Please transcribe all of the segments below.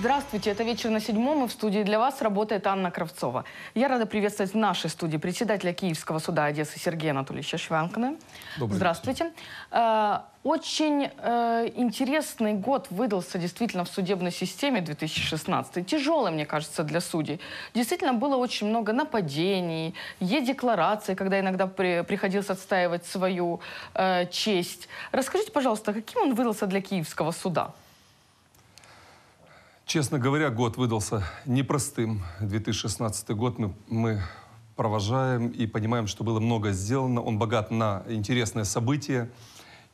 Здравствуйте, это «Вечер на седьмом» и в студии для вас работает Анна Кравцова. Я рада приветствовать в нашей студии председателя Киевского суда Одессы Сергея Анатольевича Швянкина. Здравствуйте. День. Э, очень э, интересный год выдался действительно в судебной системе 2016. Тяжелый, мне кажется, для судей. Действительно было очень много нападений, е-деклараций, когда иногда приходилось отстаивать свою э, честь. Расскажите, пожалуйста, каким он выдался для Киевского суда? Честно говоря, год выдался непростым. 2016 год мы, мы провожаем и понимаем, что было много сделано. Он богат на интересные события.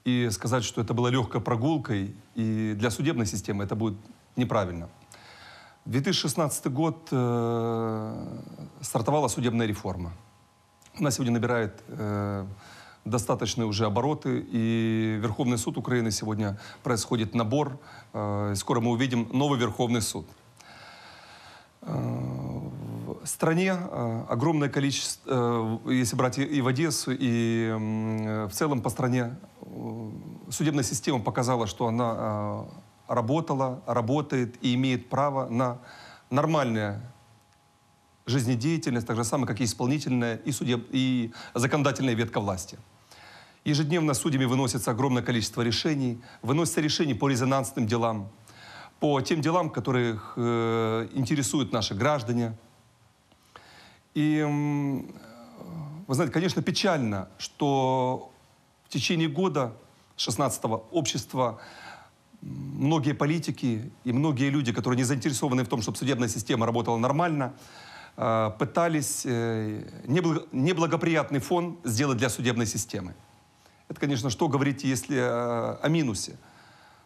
И сказать, что это была легкой прогулкой, и для судебной системы это будет неправильно. 2016 год э, стартовала судебная реформа. Она сегодня набирает э, достаточные уже обороты. И Верховный суд Украины сегодня происходит набор. Э, скоро мы увидим новый Верховный суд. Э, в стране э, огромное количество, если брать и в Одессу, и в целом по стране, судебная система показала, что она работала, работает и имеет право на нормальное жизнедеятельность, так же самое, как и исполнительная, и, судеб... и законодательная ветка власти. Ежедневно судьями выносится огромное количество решений. Выносятся решения по резонансным делам, по тем делам, которых э, интересуют наши граждане. И, вы знаете, конечно, печально, что в течение года 16-го общество, многие политики и многие люди, которые не заинтересованы в том, чтобы судебная система работала нормально, э, пытались э, неблагоприятный фон сделать для судебной системы. Это, конечно, что говорить, если э, о минусе.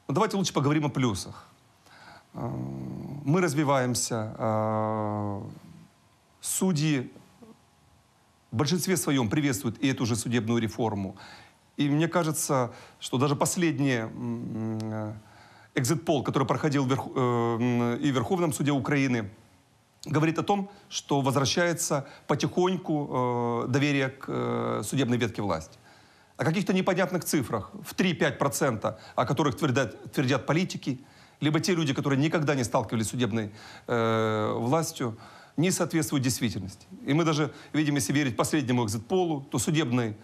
Но давайте лучше поговорим о плюсах. Э, мы развиваемся, э, судьи в большинстве своем приветствуют и эту же судебную реформу. И мне кажется, что даже последние экзит-пол, который проходил верх, э, и в Верховном суде Украины, говорит о том, что возвращается потихоньку э, доверие к э, судебной ветке власти о каких-то непонятных цифрах в 3-5%, о которых твердят, твердят политики, либо те люди, которые никогда не сталкивались с судебной э, властью, не соответствуют действительности. И мы даже видим, если верить последнему экзит-полу, то судебной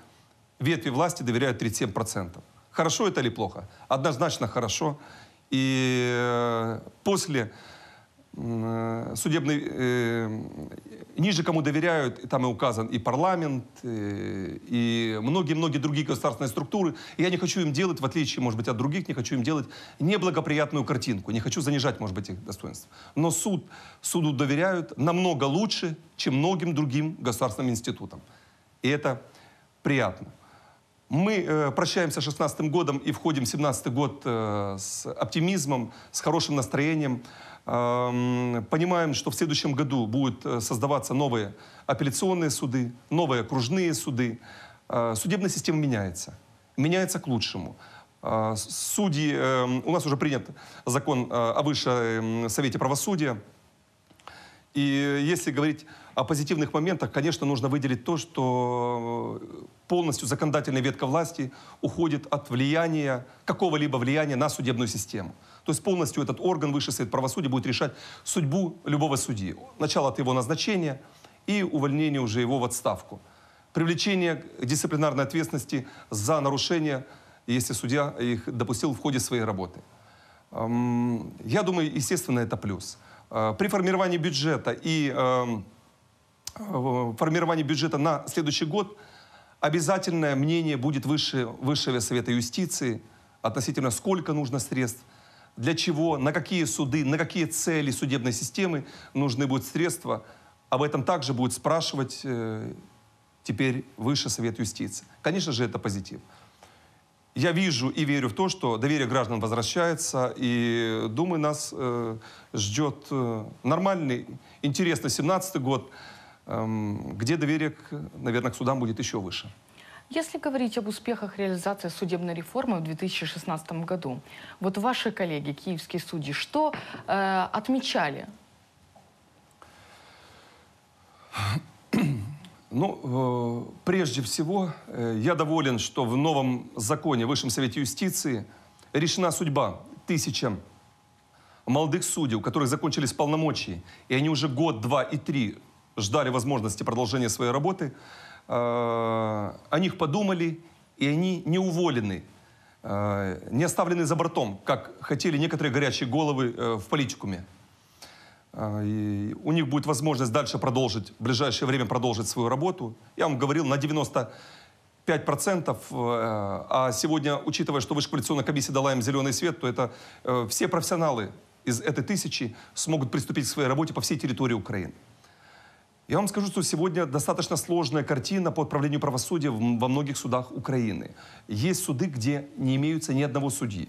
ветви власти доверяют 37%. Хорошо это или плохо? Однозначно хорошо. И э, после э, судебной э, ниже кому доверяют, там и указан и парламент, э, и многие-многие другие государственные структуры. И я не хочу им делать, в отличие, может быть, от других, не хочу им делать неблагоприятную картинку, не хочу занижать, может быть, их достоинства. Но суд, суду доверяют намного лучше, чем многим другим государственным институтам. И это приятно. Мы э, прощаемся с 16 годом и входим в 17 год э, с оптимизмом, с хорошим настроением. Понимаем, что в следующем году будут э, создаваться новые апелляционные суды, новые окружные суды. Э, судебная система меняется. Меняется к лучшему. Э, судьи, эм, у нас уже принят закон о Высшем эм, Совете Правосудия. И если говорить о позитивных моментах, конечно, нужно выделить то, что полностью законодательная ветка власти уходит от влияния, какого-либо влияния на судебную систему. То есть полностью этот орган, Высший совет правосудия, будет решать судьбу любого судьи. Начало от его назначения и увольнение уже его в отставку. Привлечение к дисциплинарной ответственности за нарушение, если судья их допустил в ходе своей работы. Эм, я думаю, естественно, это плюс. Э, при формировании бюджета и эм, э, формировании бюджета на следующий год – Обязательное мнение будет выше, Высшего Совета Юстиции относительно сколько нужно средств, для чего, на какие суды, на какие цели судебной системы нужны будут средства. Об этом также будет спрашивать э, теперь Высший Совет Юстиции. Конечно же, это позитив. Я вижу и верю в то, что доверие граждан возвращается, и, думаю, нас э, ждет э, нормальный, интересный 17 год – Эм, где доверие, к, наверное, к судам будет еще выше. Если говорить об успехах реализации судебной реформы в 2016 году, вот ваши коллеги, киевские судьи, что э, отмечали? Ну, э, прежде всего, э, я доволен, что в новом законе в Высшем Совете Юстиции решена судьба тысячам молодых судей, у которых закончились полномочия, и они уже год, два и три ждали возможности продолжения своей работы, э, о них подумали, и они не уволены, э, не оставлены за бортом, как хотели некоторые горячие головы э, в политикуме. И у них будет возможность дальше продолжить, в ближайшее время продолжить свою работу. Я вам говорил, на 90 5%, а сегодня, учитывая, что высшеквалификационная комиссия дала им зеленый свет, то это все профессионалы из этой тысячи смогут приступить к своей работе по всей территории Украины. Я вам скажу, что сегодня достаточно сложная картина по отправлению правосудия во многих судах Украины. Есть суды, где не имеются ни одного судьи.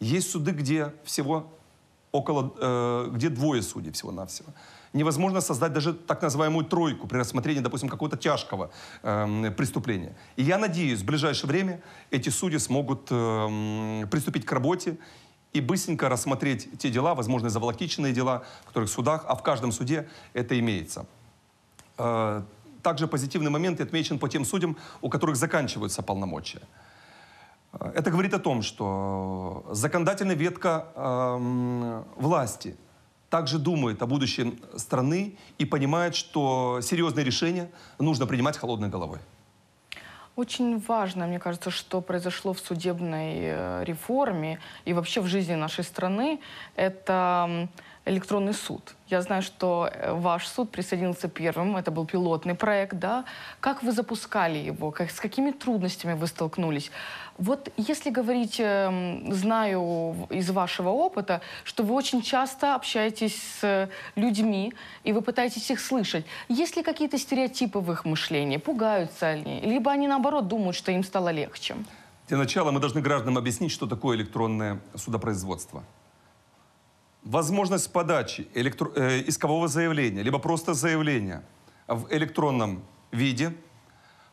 Есть суды, где всего около, э, где двое судей всего-навсего. Невозможно создать даже так называемую тройку при рассмотрении, допустим, какого-то тяжкого э, преступления. И я надеюсь, в ближайшее время эти судьи смогут э, приступить к работе и быстренько рассмотреть те дела, возможно, заволокиченные дела, в которых в судах, а в каждом суде это имеется. Э, также позитивный момент отмечен по тем судям, у которых заканчиваются полномочия. Э, это говорит о том, что законодательная ветка эм, власти также думает о будущем страны и понимает, что серьезные решения нужно принимать холодной головой. Очень важно, мне кажется, что произошло в судебной э, реформе и вообще в жизни нашей страны. Это электронный суд. Я знаю, что э, ваш суд присоединился первым, это был пилотный проект, да? Как вы запускали его? Как, с какими трудностями вы столкнулись? Вот если говорить, эм, знаю из вашего опыта, что вы очень часто общаетесь с э, людьми, и вы пытаетесь их слышать. Есть ли какие-то стереотипы в их мышлении? Пугаются они? Либо они, наоборот, думают, что им стало легче? Для начала мы должны гражданам объяснить, что такое электронное судопроизводство – возможность подачи электро... э, искового заявления, либо просто заявления в электронном виде,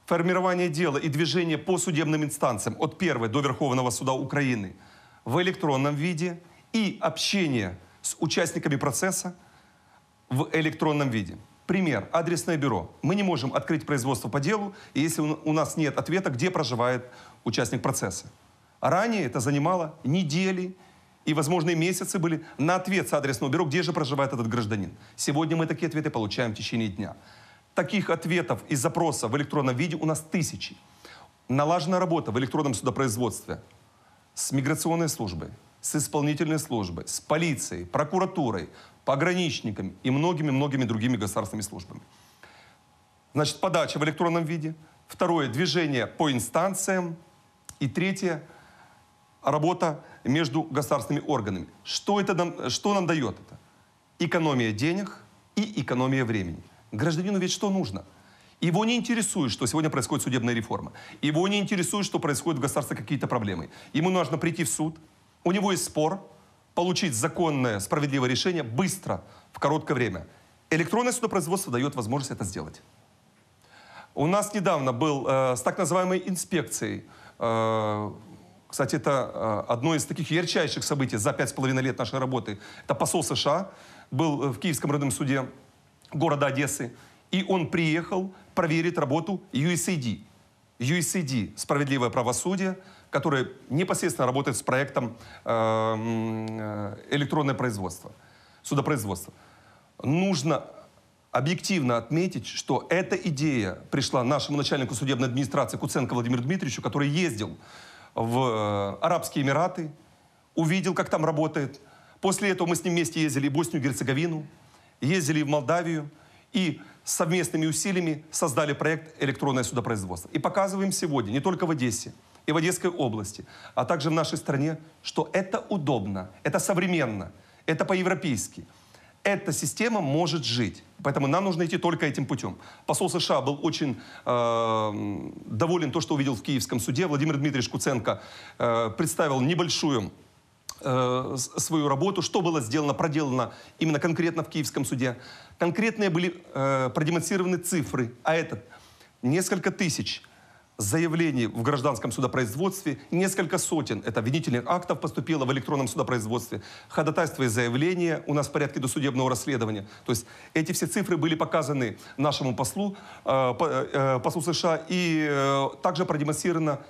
формирование дела и движение по судебным инстанциям от первой до Верховного суда Украины в электронном виде и общение с участниками процесса в электронном виде. Пример. Адресное бюро. Мы не можем открыть производство по делу, если у нас нет ответа, где проживает участник процесса. Ранее это занимало недели, и возможные месяцы были на ответ с адресного бюро, где же проживает этот гражданин. Сегодня мы такие ответы получаем в течение дня. Таких ответов и запросов в электронном виде у нас тысячи. Налажена работа в электронном судопроизводстве с миграционной службой, с исполнительной службой, с полицией, прокуратурой, пограничниками и многими-многими другими государственными службами. Значит, подача в электронном виде. Второе – движение по инстанциям. И третье – работа между государственными органами. Что, это нам, что нам дает это? Экономия денег и экономия времени. Гражданину ведь что нужно? Его не интересует, что сегодня происходит судебная реформа. Его не интересует, что происходит в государстве какие-то проблемы. Ему нужно прийти в суд, у него есть спор, получить законное, справедливое решение быстро, в короткое время. Электронное судопроизводство дает возможность это сделать. У нас недавно был э, с так называемой инспекцией э, кстати, это э, одно из таких ярчайших событий за пять с половиной лет нашей работы. Это посол США был э, в Киевском родном суде города Одессы, и он приехал проверить работу USAID. USAID – справедливое правосудие, которое непосредственно работает с проектом э, электронное производство, судопроизводство. Нужно объективно отметить, что эта идея пришла нашему начальнику судебной администрации Куценко Владимиру Дмитриевичу, который ездил в э, Арабские Эмираты, увидел, как там работает. После этого мы с ним вместе ездили в Боснию и Герцеговину, ездили в Молдавию и совместными усилиями создали проект «Электронное судопроизводство». И показываем сегодня не только в Одессе, и в Одесской области, а также в нашей стране, что это удобно, это современно, это по-европейски – эта система может жить. Поэтому нам нужно идти только этим путем. Посол США был очень э, доволен то, что увидел в киевском суде. Владимир Дмитриевич Куценко э, представил небольшую э, свою работу, что было сделано, проделано именно конкретно в Киевском суде. Конкретные были э, продемонстрированы цифры, а этот несколько тысяч заявлений в гражданском судопроизводстве, несколько сотен, это винительных актов поступило в электронном судопроизводстве, ходатайства и заявления у нас в порядке досудебного расследования. То есть эти все цифры были показаны нашему послу, э, э послу США и э, также продемонстрировано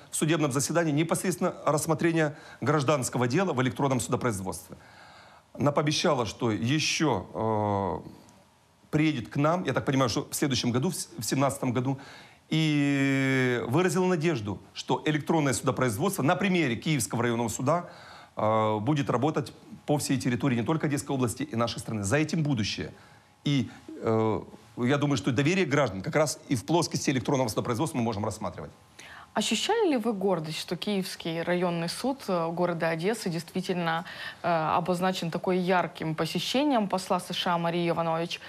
в судебном заседании непосредственно рассмотрение гражданского дела в электронном судопроизводстве. Она пообещала, что еще э, приедет к нам, я так понимаю, что в следующем году, в 2017 году, и выразил надежду, что электронное судопроизводство на примере Киевского районного суда э, будет работать по всей территории не только Одесской области и нашей страны. За этим будущее. И э, я думаю, что доверие граждан как раз и в плоскости электронного судопроизводства мы можем рассматривать. Ощущали ли вы гордость, что Киевский районный суд э, города Одессы действительно э, обозначен такой ярким посещением посла США Марии Иванович?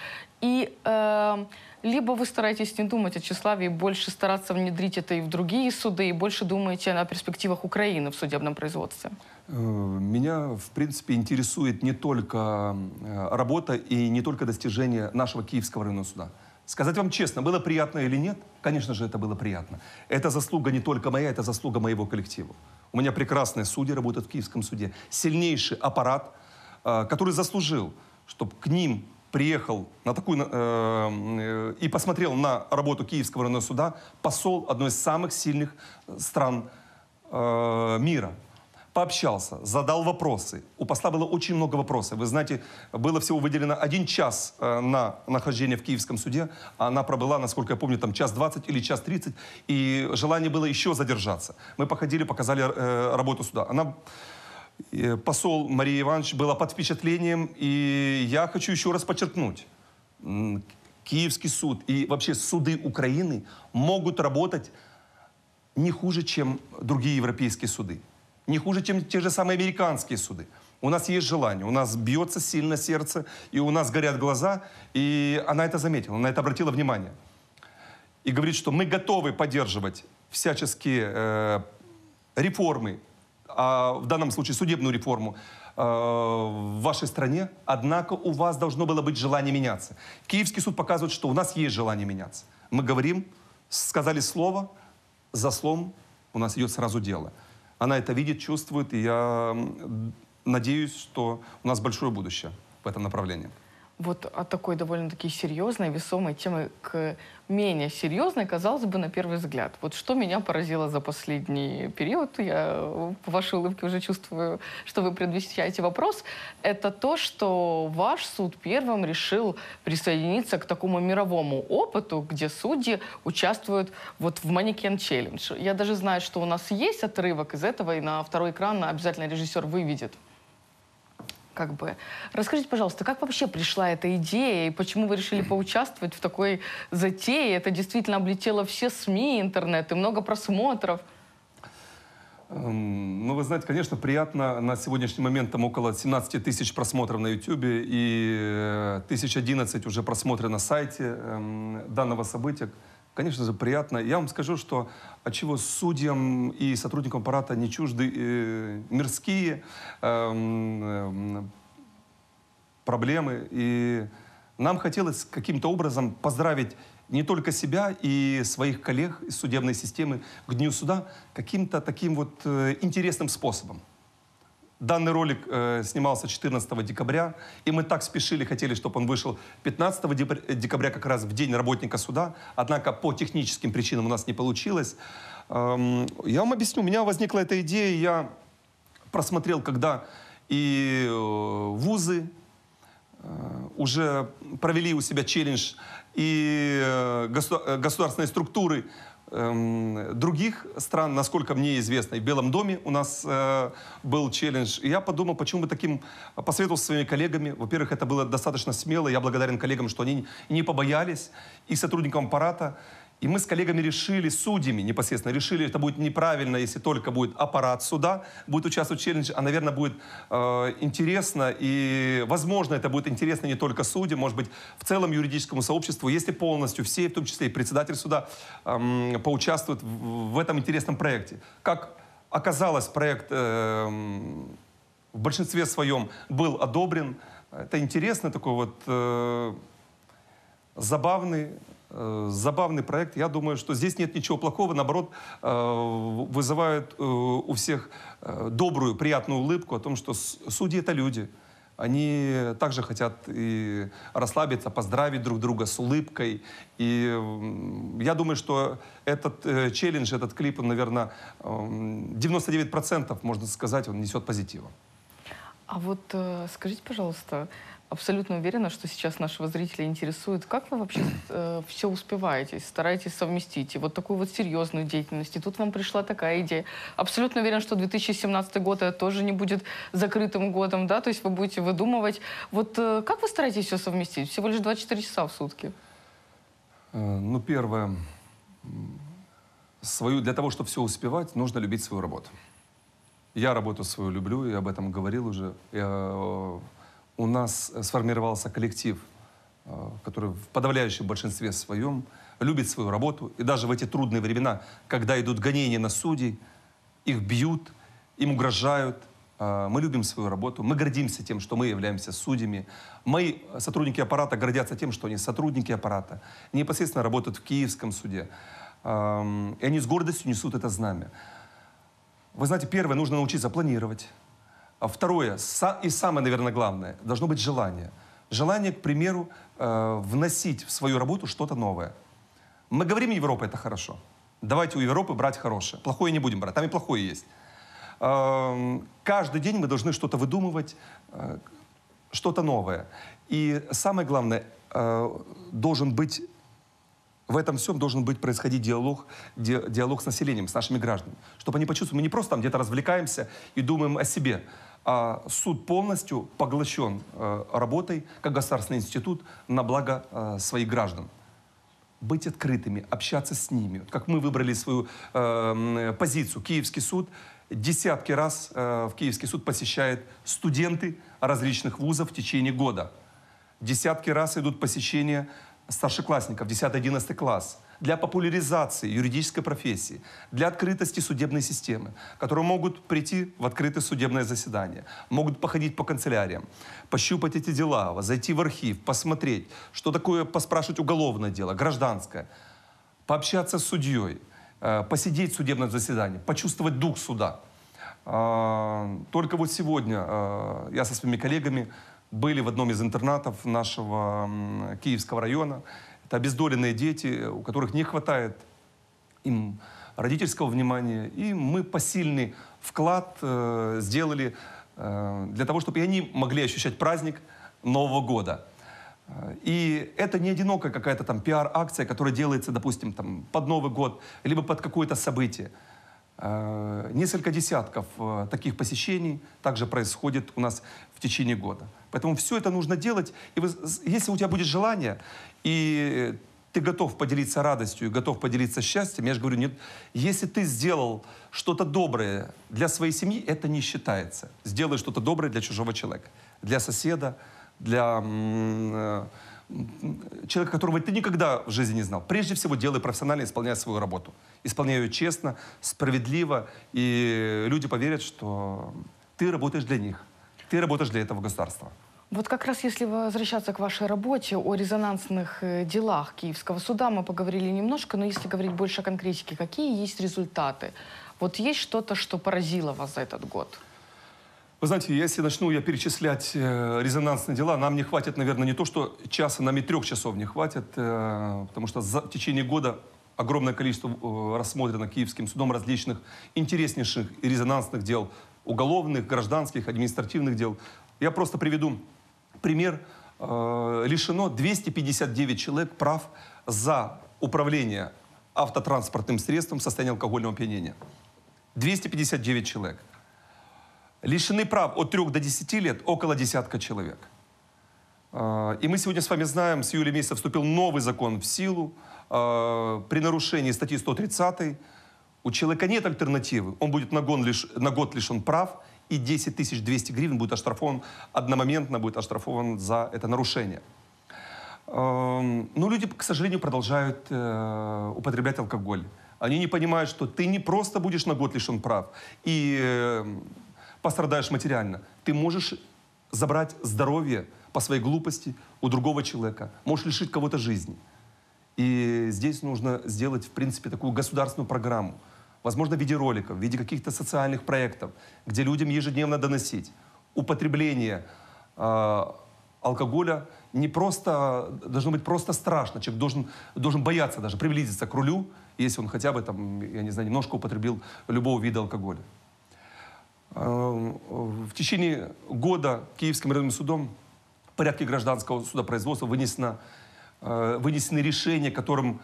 И э, либо вы стараетесь не думать о тщеславии, больше стараться внедрить это и в другие суды, и больше думаете о перспективах Украины в судебном производстве? Э, меня, в принципе, интересует не только э, работа и не только достижение нашего Киевского районного суда. Сказать вам честно, было приятно или нет? Конечно же, это было приятно. Это заслуга не только моя, это заслуга моего коллектива. У меня прекрасные судьи работают в Киевском суде. Сильнейший аппарат, э, который заслужил, чтобы к ним приехал на такую, э, э, и посмотрел на работу Киевского районного суда посол одной из самых сильных стран э, мира. Пообщался, задал вопросы. У посла было очень много вопросов. Вы знаете, было всего выделено один час э, на нахождение в киевском суде. Она пробыла, насколько я помню, там час двадцать или час тридцать, И желание было еще задержаться. Мы походили, показали э, работу суда. Она Э, посол Мария Иванович была под впечатлением, и я хочу еще раз подчеркнуть, Киевский суд и вообще суды Украины могут работать не хуже, чем другие европейские суды, не хуже, чем те же самые американские суды. У нас есть желание, у нас бьется сильно сердце, и у нас горят глаза, и она это заметила, она это обратила внимание. И говорит, что мы готовы поддерживать всяческие э, реформы а в данном случае судебную реформу а, в вашей стране, однако у вас должно было быть желание меняться. Киевский суд показывает, что у нас есть желание меняться. Мы говорим, сказали слово, за словом у нас идет сразу дело. Она это видит, чувствует, и я надеюсь, что у нас большое будущее в этом направлении вот от такой довольно-таки серьезной, весомой темы к менее серьезной, казалось бы, на первый взгляд. Вот что меня поразило за последний период, я по вашей улыбке уже чувствую, что вы предвещаете вопрос, это то, что ваш суд первым решил присоединиться к такому мировому опыту, где судьи участвуют вот в манекен челлендж. Я даже знаю, что у нас есть отрывок из этого, и на второй экран обязательно режиссер выведет как бы. Расскажите, пожалуйста, как вообще пришла эта идея и почему вы решили поучаствовать в такой затее? Это действительно облетело все СМИ, интернет и много просмотров. Эм, ну, вы знаете, конечно, приятно. На сегодняшний момент там около 17 тысяч просмотров на YouTube и 1011 э, уже просмотрено на сайте эм, данного события конечно же, приятно. Я вам скажу, что от чего судьям и сотрудникам аппарата не чужды э, мирские э, э, проблемы. И нам хотелось каким-то образом поздравить не только себя и своих коллег из судебной системы к Дню суда каким-то таким вот э, интересным способом. Данный ролик э, снимался 14 декабря, и мы так спешили, хотели, чтобы он вышел 15 э, декабря, как раз в день работника суда. Однако по техническим причинам у нас не получилось. Эм, я вам объясню, у меня возникла эта идея, я просмотрел, когда и э, вузы э, уже провели у себя челлендж, и э, э государственные структуры Эм, других стран, насколько мне известно, и в Белом доме у нас э, был челлендж. И я подумал, почему бы таким э, посоветовал со своими коллегами. Во-первых, это было достаточно смело. Я благодарен коллегам, что они не побоялись и сотрудникам аппарата. И мы с коллегами решили, судьями непосредственно решили, это будет неправильно, если только будет аппарат суда, будет участвовать в челлендже, а, наверное, будет э, интересно и, возможно, это будет интересно не только судьям, может быть, в целом юридическому сообществу, если полностью все, в том числе и председатель суда, э, поучаствуют в, в этом интересном проекте. Как оказалось, проект э, в большинстве своем был одобрен. Это интересно такой вот э, забавный Э, забавный проект. Я думаю, что здесь нет ничего плохого. Наоборот, э, вызывает э, у всех добрую, приятную улыбку о том, что судьи — это люди. Они также хотят и расслабиться, поздравить друг друга с улыбкой. И я думаю, что этот челлендж, этот клип, он, наверное, 99%, эм, можно сказать, он несет позитива. А вот скажите, пожалуйста, абсолютно уверена, что сейчас нашего зрителя интересует, как вы вообще э, все успеваете, стараетесь совместить и вот такую вот серьезную деятельность. И тут вам пришла такая идея. Абсолютно уверена, что 2017 год это тоже не будет закрытым годом, да, то есть вы будете выдумывать. Вот э, как вы стараетесь все совместить? Всего лишь 24 часа в сутки. Э, ну, первое, свою, для того, чтобы все успевать, нужно любить свою работу. Я работу свою люблю, и об этом говорил уже. Я э, у нас э, сформировался коллектив, э, который в подавляющем большинстве своем любит свою работу. И даже в эти трудные времена, когда идут гонения на судей, их бьют, им угрожают, э, мы любим свою работу, мы гордимся тем, что мы являемся судьями. Мои сотрудники аппарата гордятся тем, что они сотрудники аппарата, непосредственно работают в Киевском суде. Эм, и они с гордостью несут это знамя. Вы знаете, первое, нужно научиться планировать. А второе, и самое, наверное, главное, должно быть желание. Желание, к примеру, э, вносить в свою работу что-то новое. Мы говорим, Европа это хорошо. Давайте у Европы брать хорошее. Плохое не будем брать, там и плохое есть. Эм, каждый день мы должны что-то выдумывать, э, что-то новое. И самое главное, э, должен быть в этом всем должен быть происходить диалог, ди, диалог с населением, с нашими гражданами, чтобы они почувствовали, мы не просто там где-то развлекаемся и думаем о себе, а суд полностью поглощен э, работой как государственный институт на благо э, своих граждан. Быть открытыми, общаться с ними. Как мы выбрали свою э, позицию, Киевский суд десятки раз в Киевский суд посещает студенты различных вузов в течение года. Десятки раз идут посещения старшеклассников, 10-11 класс – для популяризации юридической профессии, для открытости судебной системы, которые могут прийти в открытое судебное заседание, могут походить по канцеляриям, пощупать эти дела, зайти в архив, посмотреть, что такое, поспрашивать уголовное дело, гражданское, пообщаться с судьей, э, посидеть в судебном заседании, почувствовать дух суда. А, только вот сегодня э, я со своими коллегами были в одном из интернатов нашего Киевского района, это обездоленные дети, у которых не хватает им родительского внимания. И мы посильный вклад э, сделали э, для того, чтобы и они могли ощущать праздник Нового года. Э, и это не одинокая какая-то там пиар-акция, которая делается, допустим, там, под Новый год, либо под какое-то событие. Э, несколько десятков э, таких посещений также происходит у нас в течение года. Поэтому все это нужно делать. И вы, если у тебя будет желание, и ты готов поделиться радостью, готов поделиться счастьем, я же говорю, нет, если ты сделал что-то доброе для своей семьи, это не считается. Сделай что-то доброе для чужого человека, для соседа, для э, человека, которого ты никогда в жизни не знал. Прежде всего, делай профессионально, исполняй свою работу. Исполняй ее честно, справедливо, и люди поверят, что ты работаешь для них, ты работаешь для этого государства. Вот как раз если возвращаться к вашей работе о резонансных э, делах Киевского суда, мы поговорили немножко, но если говорить больше о конкретике, какие есть результаты? Вот есть что-то, что поразило вас за этот год? Вы знаете, если начну я перечислять э, резонансные дела, нам не хватит, наверное, не то, что часа, нам и трех часов не хватит, э, потому что за в течение года огромное количество рассмотрено Киевским судом различных интереснейших резонансных дел, уголовных, гражданских, административных дел. Я просто приведу пример, э, лишено 259 человек прав за управление автотранспортным средством в состоянии алкогольного опьянения. 259 человек. Лишены прав от 3 до 10 лет около десятка человек. Э, и мы сегодня с вами знаем, с июля месяца вступил новый закон в силу. Э, при нарушении статьи 130 у человека нет альтернативы. Он будет на год лишен прав – и 10 тысяч 200 гривен будет оштрафован, одномоментно будет оштрафован за это нарушение. Эм, Но ну, люди, к сожалению, продолжают э, употреблять алкоголь. Они не понимают, что ты не просто будешь на год лишен прав и эм, пострадаешь материально. Ты можешь забрать здоровье по своей глупости у другого человека. Можешь лишить кого-то жизни. И здесь нужно сделать, в принципе, такую государственную программу – возможно, в виде роликов, в виде каких-то социальных проектов, где людям ежедневно доносить. Употребление э, алкоголя не просто, должно быть просто страшно. Человек должен, должен бояться даже приблизиться к рулю, если он хотя бы, там, я не знаю, немножко употребил любого вида алкоголя. А, в течение года Киевским районным судом в порядке гражданского судопроизводства вынесено, а, вынесены решения, которым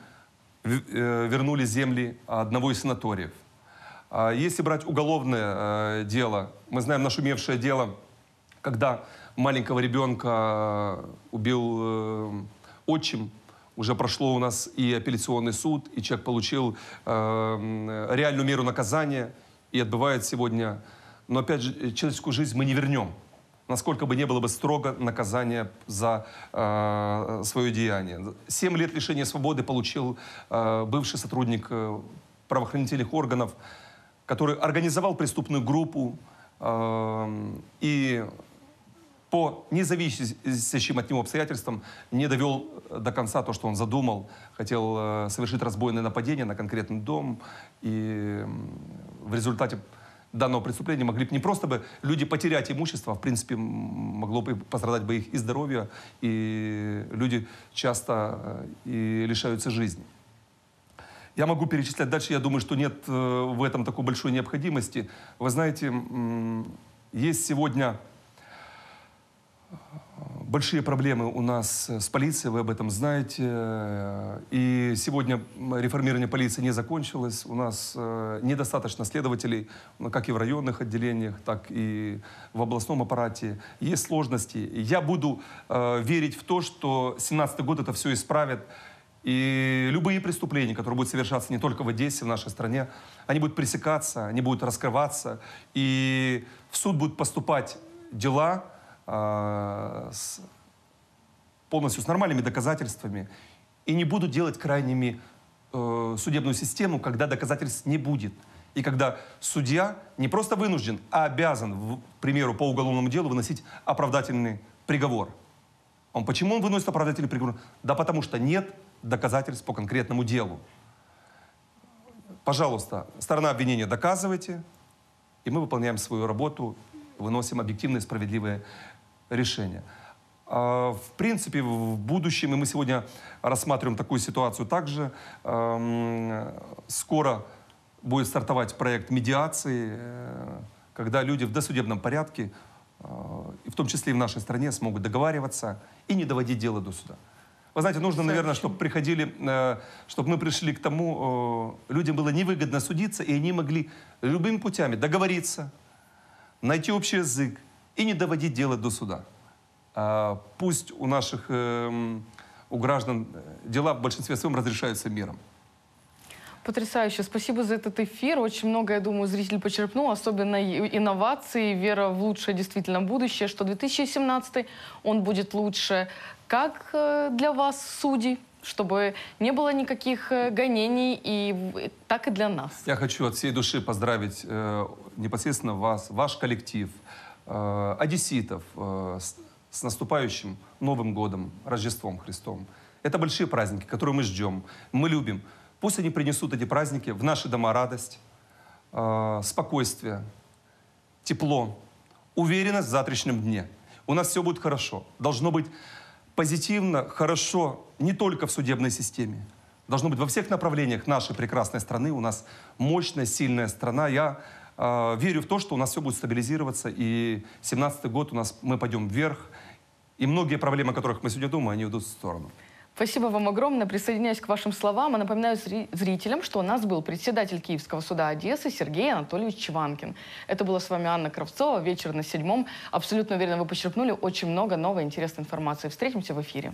Э, вернули земли одного из санаториев. А если брать уголовное э, дело, мы знаем нашумевшее дело, когда маленького ребенка э, убил отчим, уже прошло у нас и апелляционный суд, и человек получил реальную меру наказания и отбывает сегодня. Но опять же, человеческую жизнь мы не вернем насколько бы не было бы строго наказание за э, свое деяние. Семь лет лишения свободы получил э, бывший сотрудник э, правоохранительных органов, который организовал преступную группу э, и по независящим от него обстоятельствам не довел до конца то, что он задумал. Хотел э, совершить разбойное нападение на конкретный дом. И в результате данного преступления могли бы не просто бы люди потерять имущество, а в принципе могло бы пострадать бы их и здоровье, и люди часто э, и лишаются жизни. Я могу перечислять дальше, я думаю, что нет э, в этом такой большой необходимости. Вы знаете, есть сегодня Большие проблемы у нас э, с полицией, вы об этом знаете. Э, и сегодня реформирование полиции не закончилось. У нас э, недостаточно следователей, ну, как и в районных отделениях, так и в областном аппарате. Есть сложности. Я буду верить в то, что 2017 год это все исправит. И любые преступления, которые будут совершаться не только в Одессе, в нашей стране, они будут пресекаться, они будут раскрываться. И в суд будут поступать дела, Э, с, полностью с нормальными доказательствами и не будут делать крайними э, судебную систему, когда доказательств не будет. И когда судья не просто вынужден, а обязан, в, к примеру, по уголовному делу выносить оправдательный приговор. Он, почему он выносит оправдательный приговор? Да потому что нет доказательств по конкретному делу. Пожалуйста, сторона обвинения доказывайте, и мы выполняем свою работу, выносим объективные справедливые решения. А, в принципе, в будущем, и мы сегодня рассматриваем такую ситуацию также, эм, скоро будет стартовать проект медиации, э, когда люди в досудебном порядке, э, и в том числе и в нашей стране, смогут договариваться и не доводить дело до суда. Вы знаете, нужно, наверное, чтобы приходили, э, чтобы мы пришли к тому, людям было невыгодно судиться, и они могли любыми путями договориться, найти общий язык, и не доводить дело до суда. А, пусть у наших, эм, у граждан э, дела в большинстве своем разрешаются миром. Потрясающе. Спасибо за этот эфир. Очень много, я думаю, зритель почерпнул, особенно инновации, вера в лучшее действительно будущее, что 2017 он будет лучше. Как э, для вас, судей? чтобы не было никаких э, гонений, и так и для нас. Я хочу от всей души поздравить непосредственно вас, ваш коллектив, э, одесситов э, с, наступающим Новым годом, Рождеством Христом. Это большие праздники, которые мы ждем, мы любим. Пусть они принесут эти праздники в наши дома радость, э, спокойствие, тепло, уверенность в завтрашнем дне. У нас все будет хорошо. Должно быть позитивно, хорошо не только в судебной системе. Должно быть во всех направлениях нашей прекрасной страны. У нас мощная, сильная страна. Я а, верю в то, что у нас все будет стабилизироваться, и 17 год у нас мы пойдем вверх, и многие проблемы, о которых мы сегодня думаем, они уйдут в сторону. Спасибо вам огромное. присоединяясь к вашим словам. И напоминаю зрителям, что у нас был председатель Киевского суда Одессы Сергей Анатольевич Чванкин. Это была с вами Анна Кравцова. Вечер на седьмом. Абсолютно уверена, вы почерпнули очень много новой интересной информации. Встретимся в эфире.